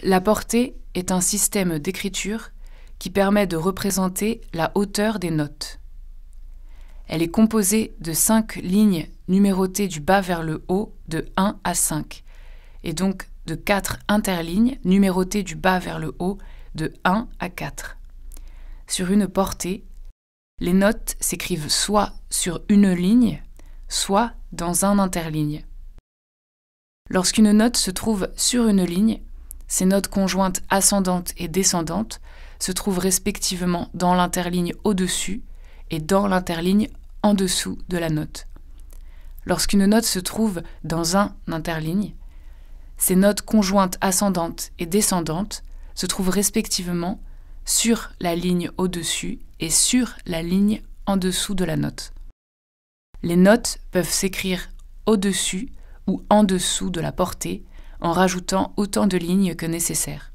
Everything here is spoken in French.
La portée est un système d'écriture qui permet de représenter la hauteur des notes. Elle est composée de cinq lignes numérotées du bas vers le haut de 1 à 5, et donc de quatre interlignes numérotées du bas vers le haut de 1 à 4. Sur une portée, les notes s'écrivent soit sur une ligne, soit dans un interligne. Lorsqu'une note se trouve sur une ligne, ces notes conjointes ascendantes et descendantes se trouvent respectivement dans l'interligne au-dessus et dans l'interligne en dessous de la note. Lorsqu'une note se trouve dans un interligne, ces notes conjointes ascendantes et descendantes se trouvent respectivement sur la ligne au-dessus et sur la ligne en dessous de la note. Les notes peuvent s'écrire au-dessus ou en dessous de la portée en rajoutant autant de lignes que nécessaire.